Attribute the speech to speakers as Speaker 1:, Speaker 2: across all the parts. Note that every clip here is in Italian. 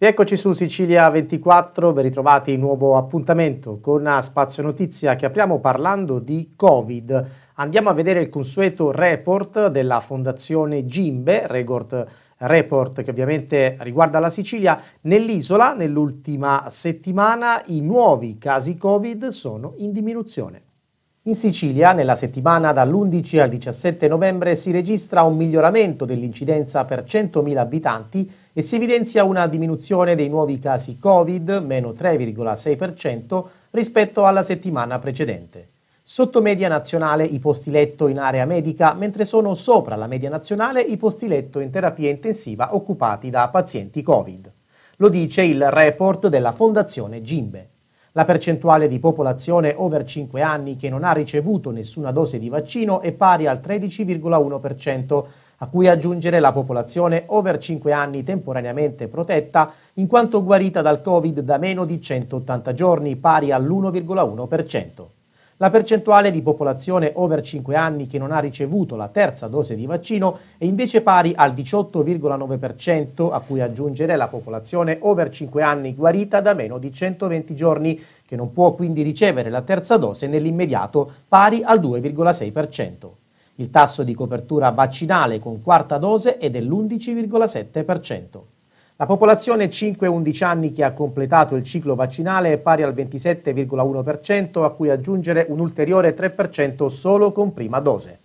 Speaker 1: Rieccoci su Sicilia 24, ben ritrovati, nuovo appuntamento con Spazio Notizia che apriamo parlando di Covid. Andiamo a vedere il consueto report della Fondazione Gimbe, record report che ovviamente riguarda la Sicilia. Nell'isola, nell'ultima settimana, i nuovi casi Covid sono in diminuzione. In Sicilia, nella settimana dall'11 al 17 novembre, si registra un miglioramento dell'incidenza per 100.000 abitanti e si evidenzia una diminuzione dei nuovi casi Covid, meno 3,6% rispetto alla settimana precedente. Sotto media nazionale i posti letto in area medica, mentre sono sopra la media nazionale i posti letto in terapia intensiva occupati da pazienti Covid. Lo dice il report della Fondazione Gimbe. La percentuale di popolazione over 5 anni che non ha ricevuto nessuna dose di vaccino è pari al 13,1%, a cui aggiungere la popolazione over 5 anni temporaneamente protetta in quanto guarita dal Covid da meno di 180 giorni, pari all'1,1%. La percentuale di popolazione over 5 anni che non ha ricevuto la terza dose di vaccino è invece pari al 18,9%, a cui aggiungere la popolazione over 5 anni guarita da meno di 120 giorni, che non può quindi ricevere la terza dose nell'immediato, pari al 2,6%. Il tasso di copertura vaccinale con quarta dose è dell'11,7%. La popolazione 5-11 anni che ha completato il ciclo vaccinale è pari al 27,1%, a cui aggiungere un ulteriore 3% solo con prima dose.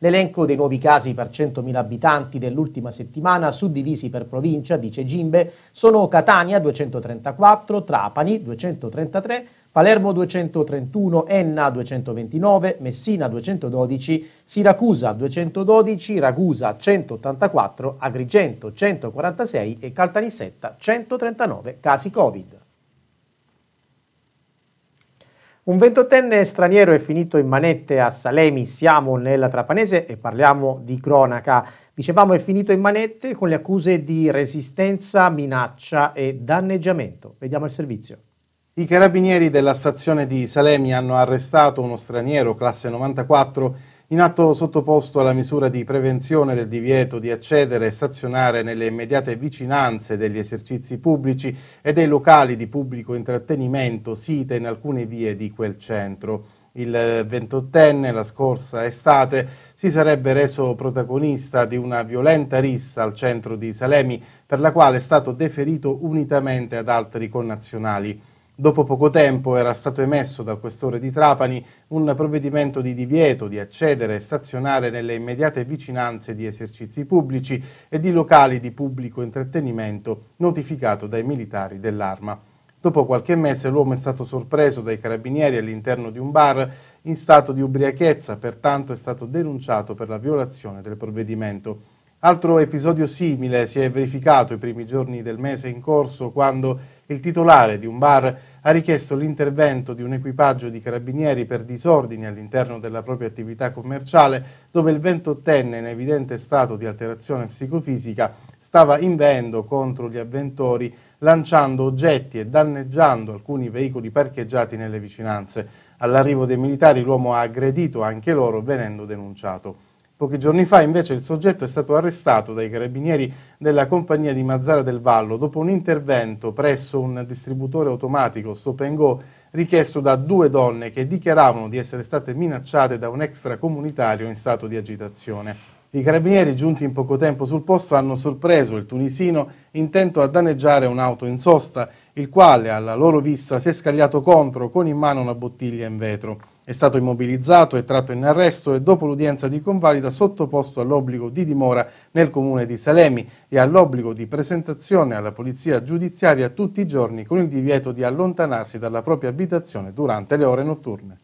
Speaker 1: L'elenco dei nuovi casi per 100.000 abitanti dell'ultima settimana, suddivisi per provincia, dice Gimbe, sono Catania 234, Trapani 233, Palermo 231, Enna 229, Messina 212, Siracusa 212, Ragusa 184, Agrigento 146 e Caltanissetta 139 casi Covid. Un ventottenne straniero è finito in manette a Salemi, siamo nella Trapanese e parliamo di cronaca. Dicevamo è finito in manette con le accuse di resistenza, minaccia e danneggiamento. Vediamo il servizio. I carabinieri
Speaker 2: della stazione di Salemi hanno arrestato uno straniero classe 94 in atto sottoposto alla misura di prevenzione del divieto di accedere e stazionare nelle immediate vicinanze degli esercizi pubblici e dei locali di pubblico intrattenimento site in alcune vie di quel centro. Il 28enne la scorsa estate si sarebbe reso protagonista di una violenta rissa al centro di Salemi per la quale è stato deferito unitamente ad altri connazionali. Dopo poco tempo era stato emesso dal questore di Trapani un provvedimento di divieto di accedere e stazionare nelle immediate vicinanze di esercizi pubblici e di locali di pubblico intrattenimento notificato dai militari dell'arma. Dopo qualche mese l'uomo è stato sorpreso dai carabinieri all'interno di un bar in stato di ubriachezza, pertanto è stato denunciato per la violazione del provvedimento. Altro episodio simile si è verificato i primi giorni del mese in corso quando il titolare di un bar ha richiesto l'intervento di un equipaggio di carabinieri per disordini all'interno della propria attività commerciale, dove il ventottenne in evidente stato di alterazione psicofisica stava invendo contro gli avventori lanciando oggetti e danneggiando alcuni veicoli parcheggiati nelle vicinanze. All'arrivo dei militari l'uomo ha aggredito anche loro venendo denunciato. Pochi giorni fa invece il soggetto è stato arrestato dai carabinieri della compagnia di Mazzara del Vallo dopo un intervento presso un distributore automatico Stop and Go richiesto da due donne che dichiaravano di essere state minacciate da un extracomunitario in stato di agitazione. I carabinieri giunti in poco tempo sul posto hanno sorpreso il tunisino intento a danneggiare un'auto in sosta, il quale alla loro vista si è scagliato contro con in mano una bottiglia in vetro. È stato immobilizzato e tratto in arresto e dopo l'udienza di convalida sottoposto all'obbligo di dimora nel comune di Salemi e all'obbligo di presentazione alla polizia giudiziaria tutti i giorni con il divieto di allontanarsi dalla propria
Speaker 1: abitazione durante le ore notturne.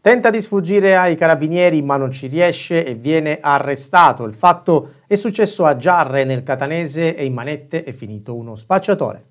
Speaker 1: Tenta di sfuggire ai carabinieri ma non ci riesce e viene arrestato. Il fatto è successo a Giarre nel Catanese e in manette è finito uno spacciatore.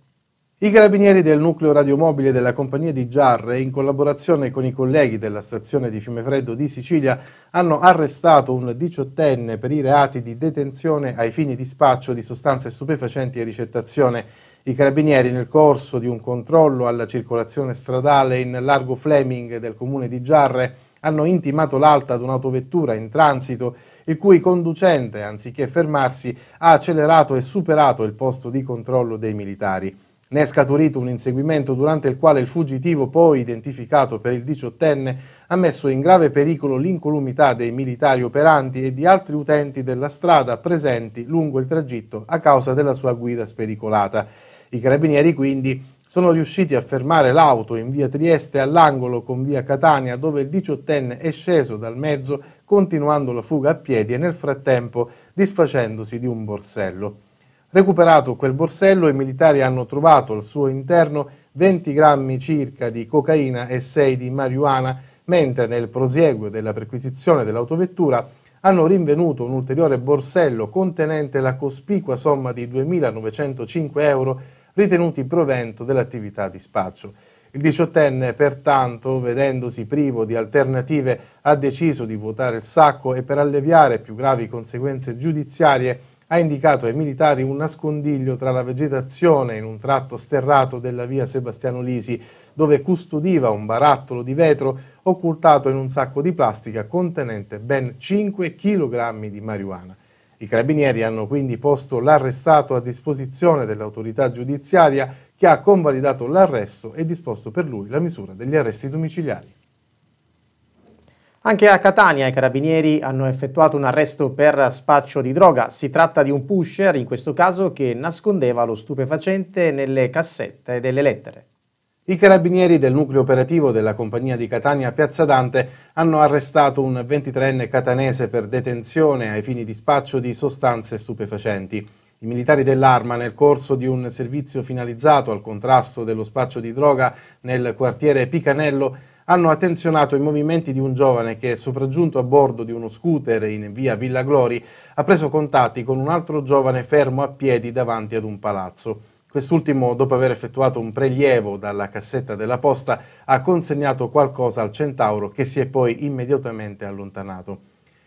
Speaker 1: I carabinieri del
Speaker 2: nucleo radiomobile della compagnia di Giarre, in collaborazione con i colleghi della stazione di Fiumefreddo di Sicilia, hanno arrestato un diciottenne per i reati di detenzione ai fini di spaccio di sostanze stupefacenti e ricettazione. I carabinieri, nel corso di un controllo alla circolazione stradale in largo Fleming del comune di Giarre, hanno intimato l'alta ad un'autovettura in transito il cui conducente, anziché fermarsi, ha accelerato e superato il posto di controllo dei militari. Ne è scaturito un inseguimento durante il quale il fuggitivo, poi identificato per il diciottenne, ha messo in grave pericolo l'incolumità dei militari operanti e di altri utenti della strada presenti lungo il tragitto a causa della sua guida spericolata. I carabinieri quindi sono riusciti a fermare l'auto in via Trieste all'angolo con via Catania dove il diciottenne è sceso dal mezzo continuando la fuga a piedi e nel frattempo disfacendosi di un borsello. Recuperato quel borsello, i militari hanno trovato al suo interno 20 grammi circa di cocaina e 6 di marijuana, mentre nel prosieguo della perquisizione dell'autovettura hanno rinvenuto un ulteriore borsello contenente la cospicua somma di 2.905 euro ritenuti provento dell'attività di spaccio. Il diciottenne, pertanto, vedendosi privo di alternative, ha deciso di vuotare il sacco e per alleviare più gravi conseguenze giudiziarie ha indicato ai militari un nascondiglio tra la vegetazione in un tratto sterrato della via Sebastiano Lisi, dove custodiva un barattolo di vetro occultato in un sacco di plastica contenente ben 5 kg di marijuana. I carabinieri hanno quindi posto l'arrestato a disposizione dell'autorità giudiziaria che ha convalidato l'arresto e disposto per lui la misura degli arresti domiciliari.
Speaker 1: Anche a Catania i carabinieri hanno effettuato un arresto per spaccio di droga. Si tratta di un pusher, in questo caso, che nascondeva lo stupefacente nelle cassette delle lettere.
Speaker 2: I carabinieri del nucleo operativo della compagnia di Catania Piazza Dante hanno arrestato un 23enne catanese per detenzione ai fini di spaccio di sostanze stupefacenti. I militari dell'Arma, nel corso di un servizio finalizzato al contrasto dello spaccio di droga nel quartiere Picanello, hanno attenzionato i movimenti di un giovane che, sopraggiunto a bordo di uno scooter in via Villa Glori, ha preso contatti con un altro giovane fermo a piedi davanti ad un palazzo. Quest'ultimo, dopo aver effettuato un prelievo dalla cassetta della posta, ha consegnato qualcosa al centauro che si è poi immediatamente allontanato.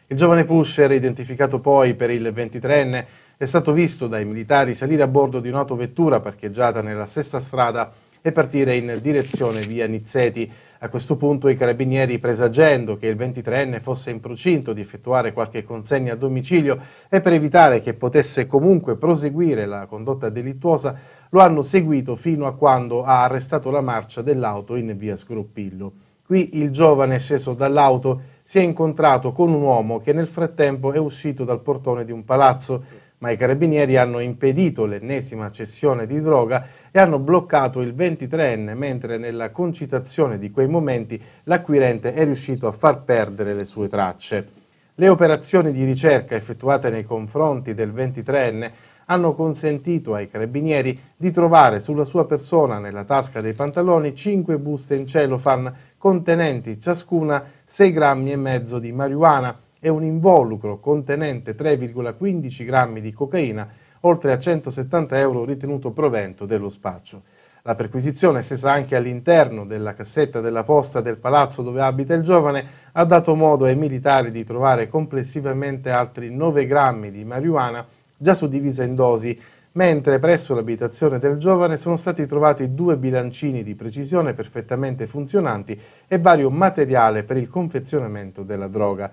Speaker 2: Il giovane pusher, identificato poi per il 23enne, è stato visto dai militari salire a bordo di un'autovettura parcheggiata nella stessa strada e partire in direzione via Nizzeti. A questo punto i carabinieri, presagendo che il 23enne fosse in procinto di effettuare qualche consegna a domicilio e per evitare che potesse comunque proseguire la condotta delittuosa, lo hanno seguito fino a quando ha arrestato la marcia dell'auto in via Scroppillo. Qui il giovane sceso dall'auto si è incontrato con un uomo che nel frattempo è uscito dal portone di un palazzo ma i carabinieri hanno impedito l'ennesima cessione di droga e hanno bloccato il 23enne, mentre nella concitazione di quei momenti l'acquirente è riuscito a far perdere le sue tracce. Le operazioni di ricerca effettuate nei confronti del 23enne hanno consentito ai carabinieri di trovare sulla sua persona, nella tasca dei pantaloni, cinque buste in cellofan contenenti ciascuna 6 grammi e mezzo di marijuana, e un involucro contenente 3,15 grammi di cocaina, oltre a 170 euro ritenuto provento dello spaccio. La perquisizione, stesa anche all'interno della cassetta della posta del palazzo dove abita il giovane, ha dato modo ai militari di trovare complessivamente altri 9 grammi di marijuana già suddivisa in dosi, mentre presso l'abitazione del giovane sono stati trovati due bilancini di precisione perfettamente funzionanti e vario materiale per il confezionamento della droga.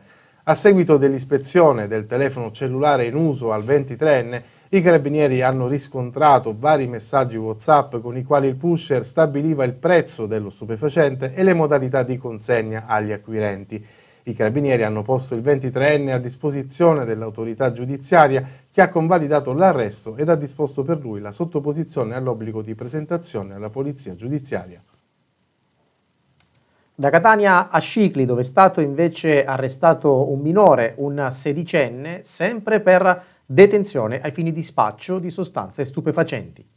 Speaker 2: A seguito dell'ispezione del telefono cellulare in uso al 23enne, i carabinieri hanno riscontrato vari messaggi WhatsApp con i quali il pusher stabiliva il prezzo dello stupefacente e le modalità di consegna agli acquirenti. I carabinieri hanno posto il 23enne a disposizione dell'autorità giudiziaria che ha convalidato l'arresto ed ha disposto per lui la sottoposizione all'obbligo di presentazione alla polizia
Speaker 1: giudiziaria. Da Catania a Scicli, dove è stato invece arrestato un minore, un sedicenne, sempre per detenzione ai fini di spaccio di sostanze stupefacenti.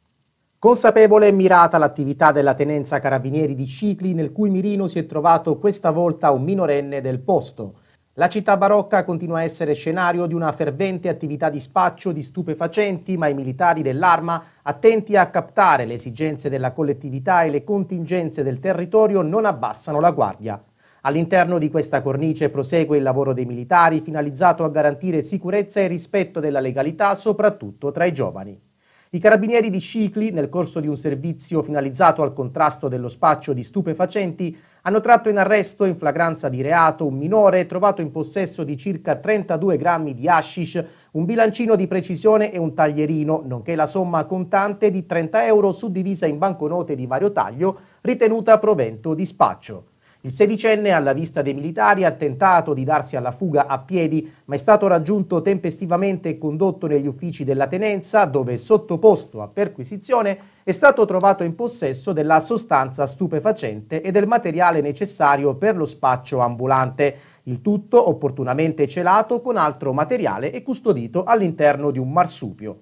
Speaker 1: Consapevole e mirata l'attività della tenenza carabinieri di Scicli, nel cui mirino si è trovato questa volta un minorenne del posto. La città barocca continua a essere scenario di una fervente attività di spaccio di stupefacenti, ma i militari dell'arma, attenti a captare le esigenze della collettività e le contingenze del territorio, non abbassano la guardia. All'interno di questa cornice prosegue il lavoro dei militari finalizzato a garantire sicurezza e rispetto della legalità soprattutto tra i giovani. I carabinieri di Cicli, nel corso di un servizio finalizzato al contrasto dello spaccio di stupefacenti, hanno tratto in arresto in flagranza di reato un minore trovato in possesso di circa 32 grammi di hashish, un bilancino di precisione e un taglierino, nonché la somma contante di 30 euro suddivisa in banconote di vario taglio, ritenuta provento di spaccio. Il sedicenne, alla vista dei militari, ha tentato di darsi alla fuga a piedi, ma è stato raggiunto tempestivamente e condotto negli uffici della tenenza, dove sottoposto a perquisizione è stato trovato in possesso della sostanza stupefacente e del materiale necessario per lo spaccio ambulante, il tutto opportunamente celato con altro materiale e custodito all'interno di un marsupio.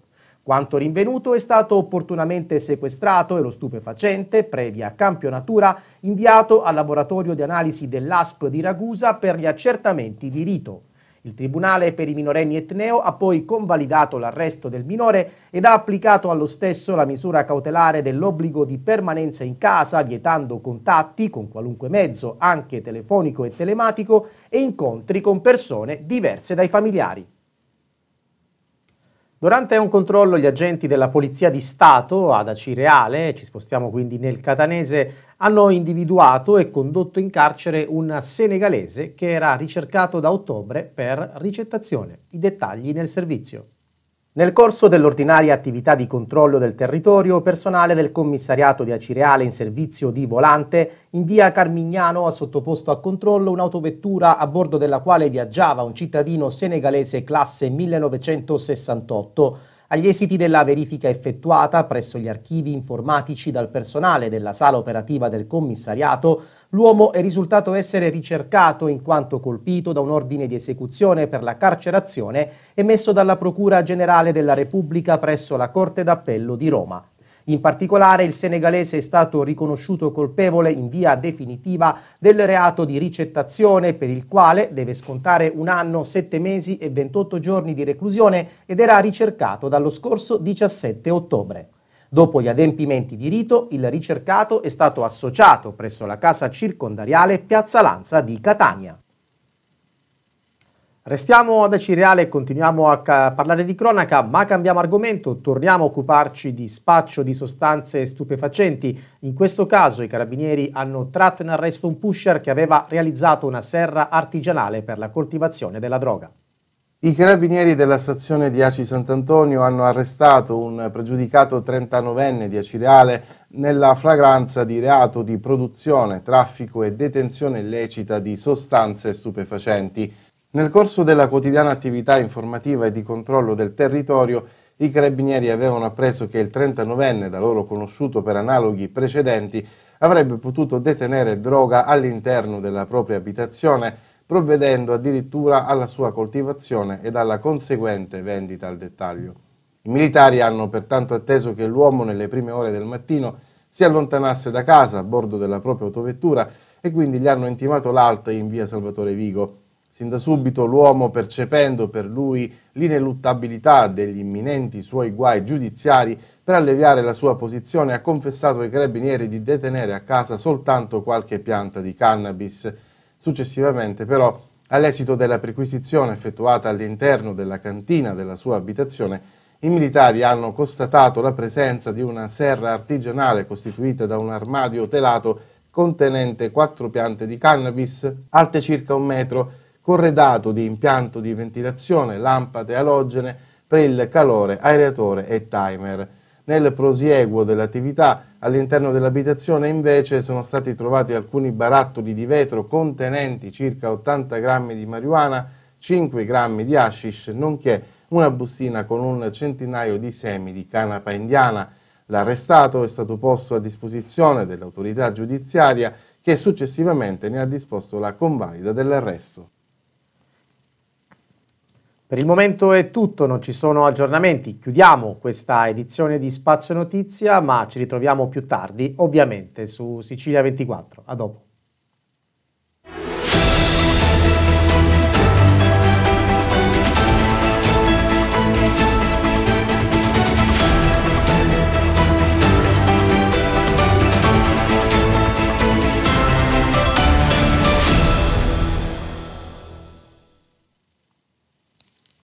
Speaker 1: Quanto rinvenuto è stato opportunamente sequestrato e lo stupefacente, previa campionatura, inviato al laboratorio di analisi dell'ASP di Ragusa per gli accertamenti di rito. Il Tribunale per i minorenni etneo ha poi convalidato l'arresto del minore ed ha applicato allo stesso la misura cautelare dell'obbligo di permanenza in casa, vietando contatti con qualunque mezzo, anche telefonico e telematico, e incontri con persone diverse dai familiari. Durante un controllo gli agenti della Polizia di Stato ad Acireale, ci spostiamo quindi nel Catanese, hanno individuato e condotto in carcere un senegalese che era ricercato da ottobre per ricettazione. I dettagli nel servizio. Nel corso dell'ordinaria attività di controllo del territorio, personale del commissariato di Acireale in servizio di volante in via Carmignano ha sottoposto a controllo un'autovettura a bordo della quale viaggiava un cittadino senegalese classe 1968. Agli esiti della verifica effettuata presso gli archivi informatici dal personale della sala operativa del commissariato, L'uomo è risultato essere ricercato in quanto colpito da un ordine di esecuzione per la carcerazione emesso dalla Procura Generale della Repubblica presso la Corte d'Appello di Roma. In particolare il senegalese è stato riconosciuto colpevole in via definitiva del reato di ricettazione per il quale deve scontare un anno, sette mesi e 28 giorni di reclusione ed era ricercato dallo scorso 17 ottobre. Dopo gli adempimenti di rito, il ricercato è stato associato presso la casa circondariale Piazza Lanza di Catania. Restiamo ad Acireale e continuiamo a parlare di cronaca, ma cambiamo argomento, torniamo a occuparci di spaccio di sostanze stupefacenti. In questo caso i carabinieri hanno tratto in arresto un pusher che aveva realizzato una serra artigianale per la coltivazione della droga.
Speaker 2: I carabinieri della stazione di Aci Sant'Antonio hanno arrestato un pregiudicato 39enne di Acireale nella flagranza di reato di produzione, traffico e detenzione illecita di sostanze stupefacenti. Nel corso della quotidiana attività informativa e di controllo del territorio, i carabinieri avevano appreso che il 39enne, da loro conosciuto per analoghi precedenti, avrebbe potuto detenere droga all'interno della propria abitazione provvedendo addirittura alla sua coltivazione ed alla conseguente vendita al dettaglio. I militari hanno pertanto atteso che l'uomo nelle prime ore del mattino si allontanasse da casa a bordo della propria autovettura e quindi gli hanno intimato l'alta in via Salvatore Vigo. Sin da subito l'uomo, percependo per lui l'ineluttabilità degli imminenti suoi guai giudiziari, per alleviare la sua posizione ha confessato ai carabinieri di detenere a casa soltanto qualche pianta di cannabis Successivamente però, all'esito della perquisizione effettuata all'interno della cantina della sua abitazione, i militari hanno constatato la presenza di una serra artigianale costituita da un armadio telato contenente quattro piante di cannabis alte circa un metro, corredato di impianto di ventilazione, lampade alogene per il calore, aereatore e timer. Nel prosieguo dell'attività all'interno dell'abitazione invece sono stati trovati alcuni barattoli di vetro contenenti circa 80 grammi di marijuana, 5 grammi di hashish, nonché una bustina con un centinaio di semi di canapa indiana. L'arrestato è stato posto a disposizione dell'autorità giudiziaria che successivamente ne ha disposto la convalida dell'arresto.
Speaker 1: Per il momento è tutto, non ci sono aggiornamenti. Chiudiamo questa edizione di Spazio Notizia, ma ci ritroviamo più tardi, ovviamente, su Sicilia 24. A dopo.